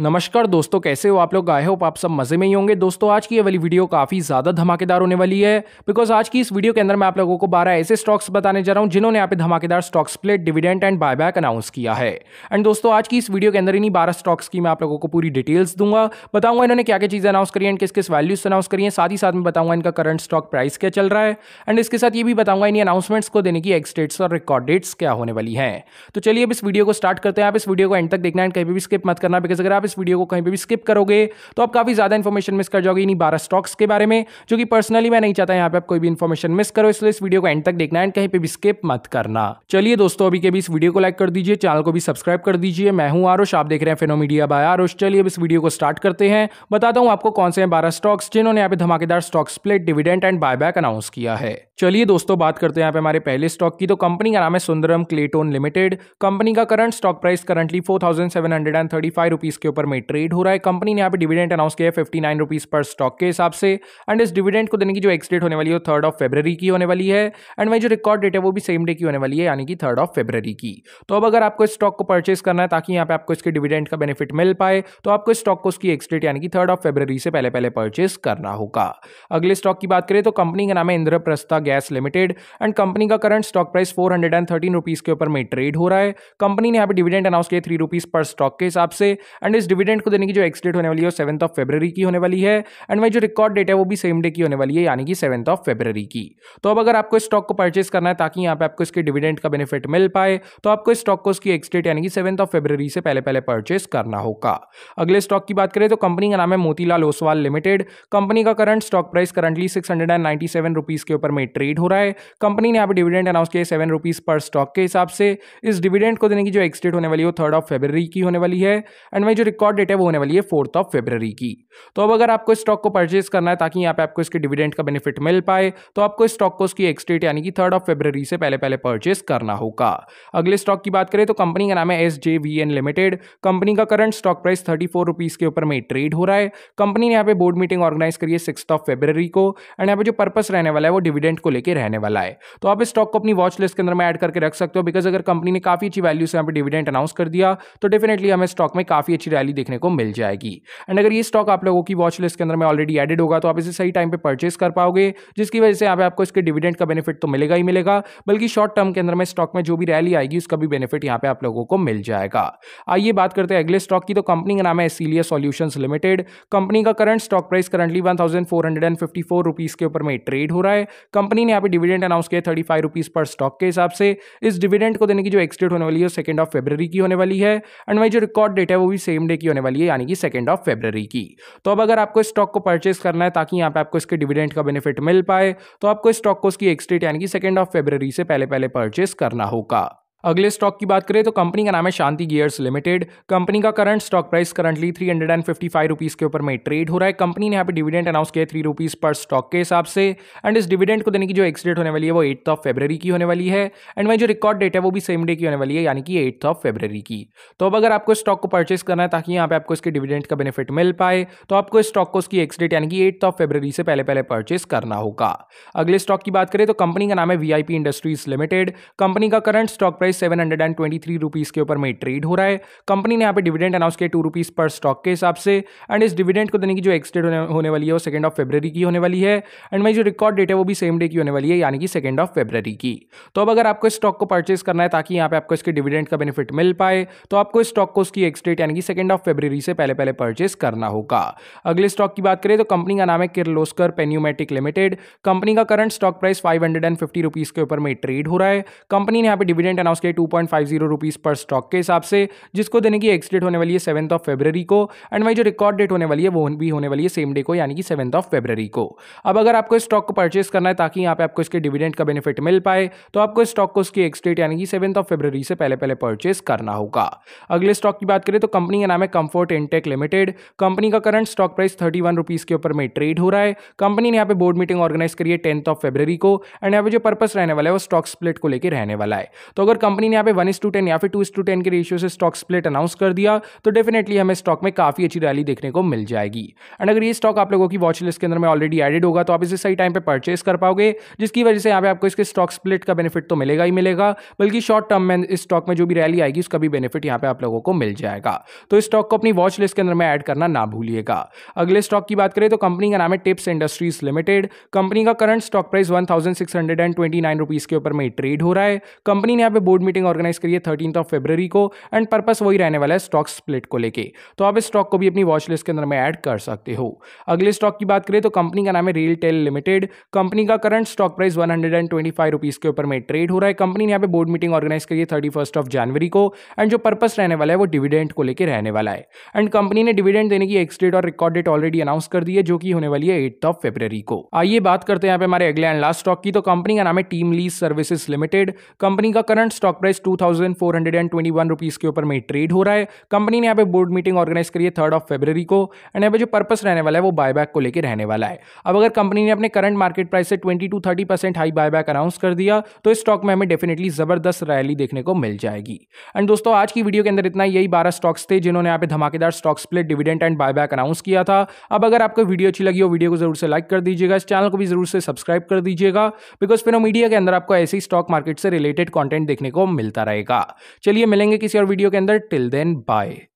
नमस्कार दोस्तों कैसे हो आप लोग आए हो आप सब मजे में ही होंगे दोस्तों आज की ये वाली वीडियो काफ़ी ज़्यादा धमाकेदार होने वाली है बिकॉज आज की इस वीडियो के अंदर मैं आप लोगों को 12 ऐसे स्टॉक्स बताने जा रहा हूँ जिन्होंने यहाँ पे धमाकेदार stock split dividend and buyback announce किया है एंड दोस्तों आज की इस वीडियो के अंदर इन्हीं बारह स्टॉक्स की मैं आप लोगों को पूरी डिटेल्स दूंगा बताऊंगा इन्होंने क्या क्या चीज़ें अनाउंस करी एंड किस किस वैल्यूज अनाउंस करिए साथ ही साथ में बताऊंगा इनका करंट स्टॉक प्राइस क्या चल रहा है एंड इसके साथ ये भी बताऊंगा इन अनाउंसमेंट्स को देने की एक्स और रिकॉर्ड डेट्स क्या होने वाली है तो चलिए अब इस वीडियो को स्टार्ट करते हैं आप इस वीडियो को एंड तक देखना एंड कभी भी स्किप मत करना बिकॉज अगर आप आप इस वीडियो को कहीं पर भी स्किप करोगे तो आप काफ़ी ज़्यादा इन्फॉर्मेशन मिस कर जाओगे इन्हीं बारह स्टॉक्स के बारे में जो कि पर्सनली मैं नहीं चाहता यहाँ पे आप कोई भी इन्फॉर्मेशन मिस करो इसलिए इस वीडियो को एंड तक देखना एंड कहीं पर भी स्किप मत करना चलिए दोस्तों अभी के भी इस वीडियो को लाइक कर दीजिए चैनल को भी सब्सक्राइब कर दीजिए मैं हूँ आरुष आप देख रहे हैं फेनोमीडिया बाय आरुष चलिए अब इस वीडियो को स्टार्ट करते हैं बताता हूँ आपको कौन से हैं बारह स्टॉक्स जिन्होंने यहाँ पे धमाकेदार stock split dividend and buyback announce किया है चलिए दोस्तों बात करते हैं यहाँ पे हमारे पहले स्टॉक की तो कंपनी का नाम है सुंदरम क्लेटोन लिमिटेड कंपनी का current stock price currently four thousand seven hundred and thirty five rupees के ऊपर में ट्रेड हो रहा है कंपनी ने यहाँ पे डिविडेंड अनाउंस किया है फिफ्टी नाइन रुपीज़ पर स्टॉक के हिसाब से एंड इस डिविडेंड को देने की जो एक्सडेट होने वाली है थर्ड ऑफ फेब्रवरी की होने वाली है एंड वही जो रिकॉर्ड डेट है वो भी सेम डे की होने वाली है यानी कि थर्ड ऑफ फेब्रवरी की तो अब अगर आपको इस स्टॉक को परचेस करना है ताकि यहाँ पे आपको इसके डिविडेंड का बेनिफिट मिल पाए तो आपको इस स्टॉक को उसकी एक्सडेट यानी कि थर्ड ऑफ फेब्रवरी से पहले पहले परचेस करना होगा अगले स्टॉक की बात करें तो कंपनी का नाम है Indraprastha gas limited and company का current stock price four hundred and thirteen rupees के ऊपर में ट्रेड हो रहा है कंपनी ने यहाँ पे डिविडेंड अनाउंस किया थ्री रुपीज़ पर स्टॉक के हिसाब से एंड इस डिविडेंड को देने की जो एक्सडेट होने वाली है वो सेवंथ ऑफ फेबररी की होने वाली है एंड वही जो रिकॉर्ड डेट है वो भी सेम डे की होने वाली है यानी कि सेवंथ ऑफ फेब्रवरी की तो अब अगर आपको स्टॉक को परचेस करना है ताकि यहाँ पे आपको इसके डिविडेंड का बेनिफिट मिल पाए तो आपको इस स्टॉक को उसकी एक्सडेट यानी कि सेवंथ ऑफ फेब्रवरी से पहले पहले परचेस करना होगा अगले स्टॉक की बात करें तो कंपनी का नाम है मोतीलाल ओसवाल लिमिटेड कंपनी का current stock price currently six hundred के ऊपर में ट्रेड हो रहा है कंपनी ने यहाँ पे डिविडेंड अनाउंस किया सेवन रुपीज़ पर स्टॉक के हिसाब से इस डिविडेंड को देने की जो एक्सडेट होने वाली है वो थर्ड ऑफ फेब्रवरी की होने वाली है एंड वही जो रिकॉर्ड डेट है वो होने वाली है फोर्थ ऑफ फेबररी की तो अब अगर आपको स्टॉक को परचेज करना है ताकि यहाँ पे आपको इसके डिविडेंड का बेनिफिट मिल पाए तो आपको इस स्टॉक को उसकी एक्सडेट यानी कि थर्ड ऑफ फेबररी से पहले पहले परचेज करना होगा अगले स्टॉक की बात करें तो कंपनी का नाम है एस लिमिटेड कंपनी का करंट स्टॉक प्राइस थर्टी के ऊपर में ट्रेड हो रहा है कंपनी ने यहाँ पे बोर्ड मीटिंग ऑर्गेनाइज करी है सिक्स ऑफ फेब्रवरी को एंड यहाँ पे जो पर्पस रहने वाला है वो डिविडेंड को लेकर रहने वाला है तो आप इस स्टॉक को अपनी वॉच लिस्ट के अंदर में ऐड करके रख सकते हो बिकॉज अगर कंपनी ने काफी अच्छी वैल्यू से यहाँ पे डिविडेंड अनाउंस कर दिया तो डेफिनेटली हमें स्टॉक में काफी अच्छी रैली देखने को मिल जाएगी एंड अगर ये स्टॉक आप लोगों की वॉच लिस्ट के अंदर में ऑलरेडी एडेड होगा तो आप इसे सही टाइम पर परचेस कर पाओगे जिसकी वजह से आपको इसके डिविडेंड का बेनिफिट तो मिलेगा ही मिलेगा बल्कि शॉर्ट टर्म के अंदर में स्टॉक में जो भी रैली आएगी उसका भी बेनिफिट यहाँ पे आप लोगों को मिल जाएगा आइए बात करते हैं अगले स्टॉक की तो कंपनी का नाम है सीलिया सोल्यूशन लिमिटेड कंपनी का current stock price currently one thousand के ऊपर में ट्रेड हो रहा है कंपनी ने यहाँ पे डिविडेंड अनाउंस किया थर्टी फाइव पर स्टॉक के हिसाब से इस डिविडेंड को देने की जो एक्सडेट होने वाली है सेकेंड ऑफ फेबर की होने वाली है एंड वही जो रिकॉर्ड डेट है वो भी सेम डे मंडे की होने वाली है यानी कि सेकेंड ऑफ फेब्रवरी की तो अब अगर आपको स्टॉक को परचेस करना है ताकि यहाँ पे आपको इसके डिविडेंड का बेनिफिट मिल पाए तो आपको स्टॉक को उसकी एक्सटेट यानी कि सेकेंड ऑफ फेब्रवरी से पहले पहले परचेस करना होगा अगले स्टॉक की बात करें तो कंपनी का नाम है शांति गियर्स लिमिटेड कंपनी का current stock price currently three hundred and fifty five rupees के ऊपर में ट्रेड हो रहा है कंपनी ने यहाँ पे डिविडेंड अनाउंस किया थ्री रुपीज़ पर स्टॉक के हिसाब से एंड इस डिविडेंड को देने की जो एक्सडेट होने वाली है वो एट्थ ऑफ फेबररी की होने वाली है एंड वही जो रिकॉर्ड डेट है वो भी सेम डे की होने वाली है यानी कि एट्थ ऑफ फेबररी की तो अब अगर आपको स्टॉक को परचेस करना है ताकि यहाँ पे आपको इसके डिविडेंड का बेनिफिट मिल पाए तो आपको इस स्टॉक को उसकी एक्सडेट यानी कि एट्थ ऑफ फेब्रवरी से पहले पहले परचेस करना होगा अगले स्टॉक की बात करें तो कंपनी का नाम है वी इंडस्ट्रीज लिमिटेड कंपनी का current stock price price seven hundred and twenty three rupees के ऊपर में ट्रेड हो रहा है कंपनी ने यहाँ पे डिविडेंड अनाउंस किया टू रुपीज़ पर स्टॉक के हिसाब से एंड इस डिविडेंड को देने की जो एक्सटेड होने, वाली है वो सेकंड ऑफ फेबर की होने वाली है एंड वही जो रिकॉर्ड डेट है वो भी सेम डे की होने वाली है यानी कि सेकंड ऑफ फेबररी की तो अब अगर आपको इस स्टॉक को परचेज करना है ताकि यहाँ पे आपको इसके डिविडेंड का बेनिफिट मिल पाए तो आपको इस स्टॉक को उसकी एक्सटेट यानी कि सेकंड ऑफ फेबर से पहले पहले परचेज करना होगा अगले स्टॉक की बात करें तो कंपनी का नाम है किर्लोस्कर पेन्यूमेटिक लिमिटेड कंपनी का current stock price five hundred and fifty rupees के ऊपर में ट्रेड हो रहा है कंपनी ने यहाँ पे डिविडेंड अनाउंस के two point five zero rupees पर स्टॉक के हिसाब से जिसको देने की एक्स डेट होने वाली है सेवन्थ ऑफ फेबररी को एंड वही जो रिकॉर्ड डेट होने वाली है वो भी होने वाली है सेम डे को यानी कि सेवन्थ ऑफ फेबररी को अब अगर आपको इस स्टॉक को परचेस करना है ताकि यहाँ पे आपको इसके डिविडेंड का बेनिफिट मिल पाए तो आपको इस स्टॉक को उसकी एक्स डेट यानी कि सेवन्थ ऑफ फेबररी से पहले पहले परचेस करना होगा अगले स्टॉक की बात करें तो कंपनी का नाम है कंफर्ट इनटेक लिमिटेड कंपनी का current stock price thirty one rupees के ऊपर में ट्रेड हो रहा है कंपनी ने यहाँ पे बोर्ड मीटिंग ऑर्गेनाइज करी है टेंथ ऑफ फेबररी को एंड यहाँ पे जो पर्पस रहने वाला है वो स्टॉक स्प्लिट को लेकर रहने वाला है तो अगर कंपनी ने यहाँ पे वन इस टू टेन या फिर टू इस टू टेन के रेशियो से स्टॉक स्प्लिट अनाउंस कर दिया तो डेफिनेटली हमें स्टॉक में काफ़ी अच्छी रैली देखने को मिल जाएगी एंड अगर ये स्टॉक आप लोगों की वॉच लिस्ट के अंदर में ऑलरेडी एडेड होगा तो आप इसे सही टाइम पर परचेस कर पाओगे जिसकी वजह से यहाँ पे आपको इसके स्टॉक स्प्लिट का बेनिफिट तो मिलेगा ही मिलेगा बल्कि शॉर्ट टर्म में इस स्टॉक में जो भी रैली आएगी उसका भी बेनिफिट यहाँ पे आप लोगों को मिल जाएगा तो इस स्टॉक को अपनी वॉच लिस्ट के अंदर में ऐड करना ना भूलिएगा अगले स्टॉक की बात करें तो कंपनी का नाम है टिप्स इंडस्ट्रीज लिमिटेड कंपनी का current stock price one thousand six hundred and twenty nine rupees के ऊपर में ट्रेड हो रहा है कंपनी ने यहाँ पे बोर्ड मीटिंग ऑर्गेनाइज करिए थर्टीन ऑफ फेब्रवरी को एंड पर्पस वही रहने वाला है स्टॉक स्प्लिट को लेकर तो आप इस स्टॉक को भी अपनी वॉच लिस्ट के अंदर में ऐड कर सकते हो अगले स्टॉक की बात करें तो कंपनी का नाम है रियल लिमिटेड कंपनी का current stock price one hundred and twenty five rupees के ऊपर में ट्रेड हो रहा है कंपनी ने यहाँ पे बोर्ड मीटिंग ऑर्गेनाइज करिए थर्टी फर्स्ट ऑफ जनवरी को एंड जो पर्पस रहने वाला है वो डिविडेंड को लेकर रहने वाला है एंड कंपनी ने डिविडेंड देने की एक्स डेट और रिकॉर्ड डेट ऑलरेडी अनाउंस कर दी है जो कि होने वाली है एट्थ ऑफ फेब्रवरी को आइए बात करते हैं यहाँ पे हमारे अगले एंड लास्ट स्टॉक की तो कंपनी का नाम है TeamLease services limited company का current stock price two thousand four hundred and twenty one rupees के ऊपर में ट्रेड हो रहा है कंपनी ने यहाँ पे बोर्ड मीटिंग ऑर्गेनाइज करी है थर्ड ऑफ फेब्रवरी को एंड यहाँ पे जो पर्पस रहने वाला है वो बायबैक को लेकर रहने वाला है अब अगर कंपनी ने अपने करंट मार्केट प्राइस से twenty two thirty percent high buyback announce कर दिया तो इस स्टॉक में हमें डेफिनेटली जबरदस्त रैली देखने को मिल जाएगी एंड दोस्तों आज की वीडियो के अंदर इतना यही बारह स्टॉक्स थे जिन्होंने यहाँ पे धमाकेदार stock split dividend and buyback announce किया था अब अगर आपको वीडियो अच्छी लगी हो वीडियो को जरूर से लाइक कर दीजिएगा इस चैनल को भी जरूर से सब्सक्राइब कर दीजिएगा बिकॉज फिर मीडिया के अंदर आपको ऐसे ही स्टॉक मार्केट से रिलेटेड कॉन्टेंट देखने को मिलता रहेगा चलिए मिलेंगे किसी और वीडियो के अंदर टिल देन बाय